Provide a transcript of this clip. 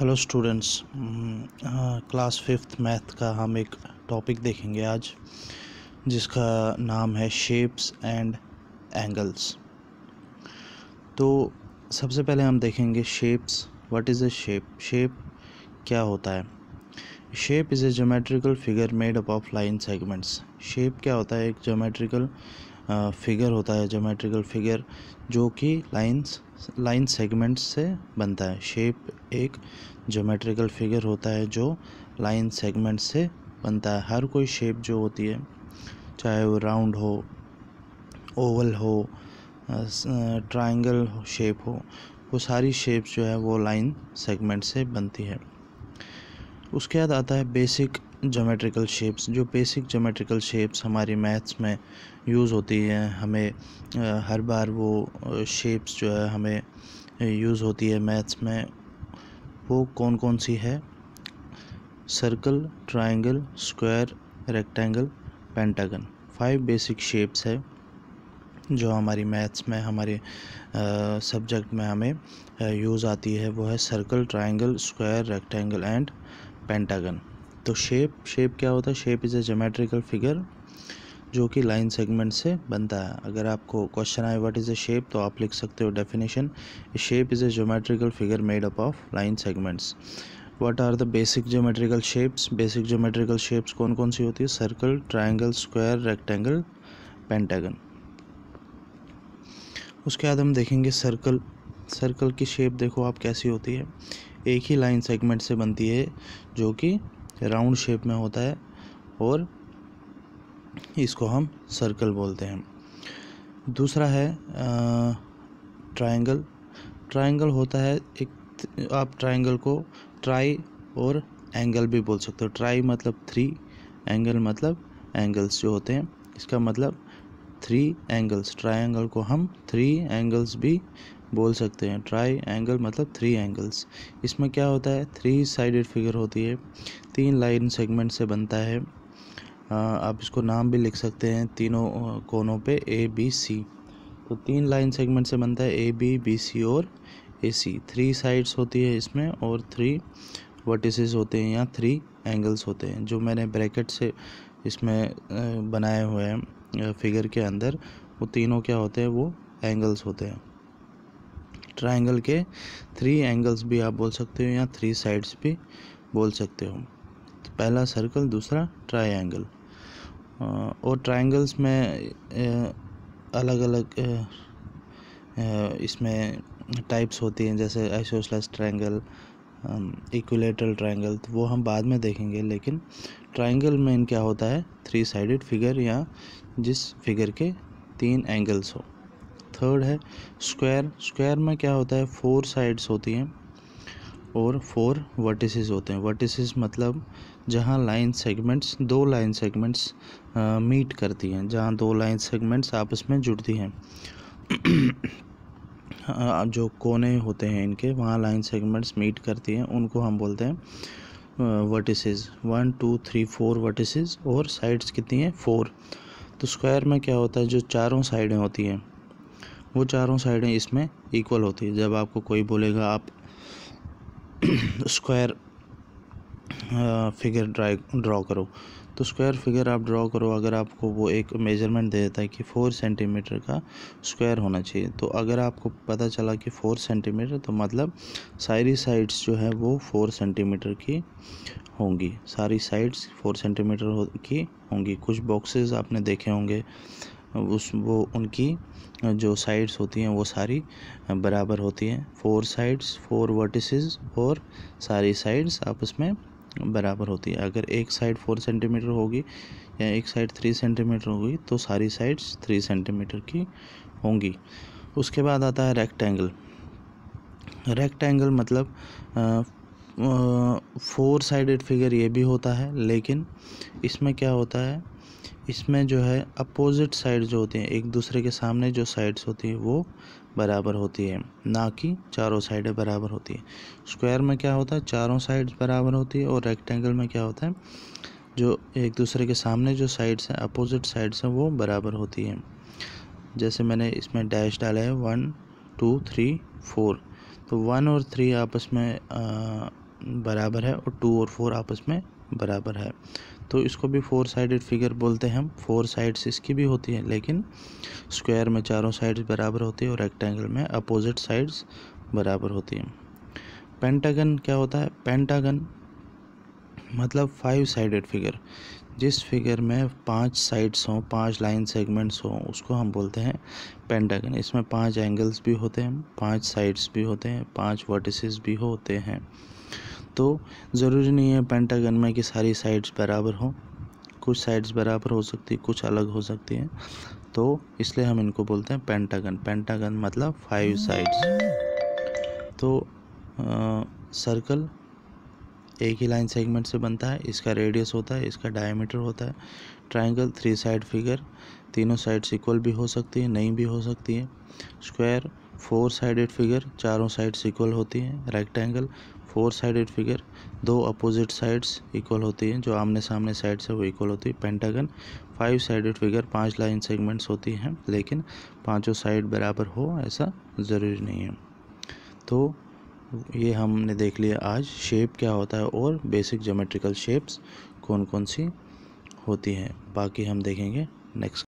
hello students class fifth math का हम एक टॉपिक देखेंगे आज जिसका नाम है शेप्स एंड एंगल्स तो सबसे पहले हम देखेंगे shapes what is a shape shape क्या होता है shape is a geometrical figure made up of line segments shape क्या होता है एक जोमेट्रिकल फिगर होता है जोमेट्रिकल फिगर जो कि लाइंस लाइन सेगमेंट्स से बनता है शेप एक जोमेट्रिकल फिगर होता है जो लाइन सेगमेंट से बनता है हर कोई शेप जो होती है चाहे वो राउंड हो ओवल हो ट्रायंगल शेप हो वो सारी शेप जो है वो लाइन सेगमेंट से बनती है उसके बाद आता है बेसिक जोमेट्रिकल शेप्स जो बेसिक जोमेट्रिकल शेप्स हमारी मैथ्स में यूज़ होती हैं हमें हर बार वो शेप्स जो है हमें यूज़ होती है मैथ्स में वो कौन कौन सी है circle triangle square rectangle pentagon five basic shapes है जो हमारी मैथ्स में हमारे सब्जेक्ट में हमें यूज़ आती है वो है circle triangle square rectangle and pentagon तो शेप शेप क्या होता है shape is a geometrical figure जो कि लाइन सेगमेंट से बनता है अगर आपको क्वेश्चन आए व्हाट इज़ अ शेप तो आप लिख सकते हो definition shape is a geometrical figure made up of line segments what are the basic geometrical shapes basic geometrical shapes कौन कौन सी होती है circle triangle square rectangle pentagon उसके बाद हम देखेंगे सर्कल सर्कल की शेप देखो आप कैसी होती है एक ही लाइन सेगमेंट से बनती है जो कि राउंड शेप में होता है और इसको हम सर्कल बोलते हैं दूसरा है ट्रायंगल ट्रायंगल होता है एक आप ट्रायंगल को ट्राई और एंगल भी बोल सकते हो ट्राई मतलब थ्री एंगल मतलब एंगल्स जो होते हैं इसका मतलब थ्री एंगल्स ट्रायंगल को हम थ्री एंगल्स भी बोल सकते हैं ट्राई एंगल मतलब थ्री एंगल्स इसमें क्या होता है थ्री साइडेड फिगर होती है तीन लाइन सेगमेंट से बनता है आप इसको नाम भी लिख सकते हैं तीनों कोनों पे ए बी सी तो तीन लाइन सेगमेंट से बनता है ए बी बी सी और ए सी थ्री साइड्स होती है इसमें और थ्री वर्टिसेस होते हैं या थ्री एंगल्स होते हैं जो मैंने ब्रैकेट से इसमें बनाए हुए हैं फिगर के अंदर वो तीनों क्या होते हैं वो एंगल्स होते हैं ट्रायंगल के थ्री एंगल्स भी आप बोल सकते हो या थ्री साइड्स भी बोल सकते हो तो पहला सर्कल दूसरा ट्रायंगल और ट्रायंगल्स में अलग अलग इसमें टाइप्स होती हैं जैसे आइसोसलस ट्रायंगल इक्विलेटरल ट्रायंगल तो वो हम बाद में देखेंगे लेकिन ट्रायंगल में क्या होता है थ्री साइडेड फिगर या जिस फिगर के तीन एंगल्स हो थर्ड है स्क्वायर स्क्वायर में क्या होता है फोर साइड्स होती हैं और फोर वर्टिसेस होते हैं वर्टिसेस मतलब जहाँ लाइन सेगमेंट्स दो लाइन सेगमेंट्स मीट करती हैं जहाँ दो लाइन सेगमेंट्स आपस में जुड़ती हैं जो कोने होते हैं इनके वहाँ लाइन सेगमेंट्स मीट करती हैं उनको हम बोलते हैं vertices one two three four vertices और साइड्स कितनी हैं फोर तो स्क्वायर में क्या होता है जो चारों साइडें होती हैं वो चारों साइडें इसमें इक्वल होती है जब आपको कोई बोलेगा आप स्क्वायर फिगर ड्राइ ड्रॉ करो तो स्क्वायर फिगर आप ड्रॉ करो अगर आपको वो एक मेजरमेंट दे देता है कि फोर सेंटीमीटर का स्क्वायर होना चाहिए तो अगर आपको पता चला कि फोर सेंटीमीटर तो मतलब सारी साइड्स जो है वो फोर सेंटीमीटर की होंगी सारी साइड्स फोर सेंटीमीटर की होंगी कुछ बॉक्सेस आपने देखे होंगे उस वो उनकी जो साइड्स होती हैं वो सारी बराबर होती हैं फोर साइड्स फोर वर्टिसेस और सारी साइड्स आपस में बराबर होती है अगर एक साइड फोर सेंटीमीटर होगी या एक साइड थ्री सेंटीमीटर होगी तो सारी साइड्स थ्री सेंटीमीटर की होंगी उसके बाद आता है रेक्टेंगल रेक्टेंगल मतलब फोर साइडेड फिगर ये भी होता है लेकिन इसमें क्या होता है इसमें जो है अपोजिट साइड जो होती हैं एक दूसरे के सामने जो साइड्स होती हैं वो बराबर होती है ना कि चारों साइडें बराबर होती है स्क्वायर में क्या होता है चारों साइड्स बराबर होती है और रेक्टेंगल में क्या होता है जो एक दूसरे के सामने जो साइड्स हैं अपोजिट साइड्स हैं वो बराबर होती हैं जैसे मैंने इसमें डैश डाला है वन टू थ्री फोर तो वन और थ्री आपस में आ, बराबर है और टू और फोर आपस में बराबर है तो इसको भी फोर साइडेड फिगर बोलते हैं हम फोर साइड्स इसकी भी होती है लेकिन स्क्वायर में चारों साइड्स बराबर होती है और रेक्टेंगल में अपोजिट साइड्स बराबर होती हैं पेंटागन क्या होता है पेंटागन मतलब फाइव साइडेड फिगर जिस फिगर में पांच साइड्स हों पांच लाइन सेगमेंट्स हों उसको हम बोलते हैं पेंटागन इसमें पांच एंगल्स भी होते हैं पांच साइड्स भी होते हैं पांच वर्टिसेस भी होते हैं तो ज़रूरी नहीं है पेंटागन में कि सारी साइड्स बराबर हों कुछ साइड्स बराबर हो सकती है कुछ अलग हो सकती हैं तो इसलिए हम इनको बोलते हैं पेंटागन पेंटागन मतलब फाइव साइड्स तो आ, सर्कल एक ही लाइन सेगमेंट से बनता है इसका रेडियस होता है इसका डायमीटर होता है ट्रायंगल थ्री साइड फिगर तीनों साइड्स इक्वल भी हो सकती है नहीं भी हो सकती है स्क्वायर फोर साइडेड फिगर चारों साइड्स इक्वल होती हैं रेक्टेंगल फोर साइडेड फिगर दो अपोजिट साइड्स इक्वल होती हैं जो आमने सामने साइड्स है वो इक्वल होती है पेंटागन फाइव साइडेड फिगर पांच लाइन सेगमेंट्स होती हैं लेकिन पांचों साइड बराबर हो ऐसा ज़रूरी नहीं है तो ये हमने देख लिया आज शेप क्या होता है और बेसिक जोमेट्रिकल शेप्स कौन कौन सी होती हैं बाकी हम देखेंगे नेक्स्ट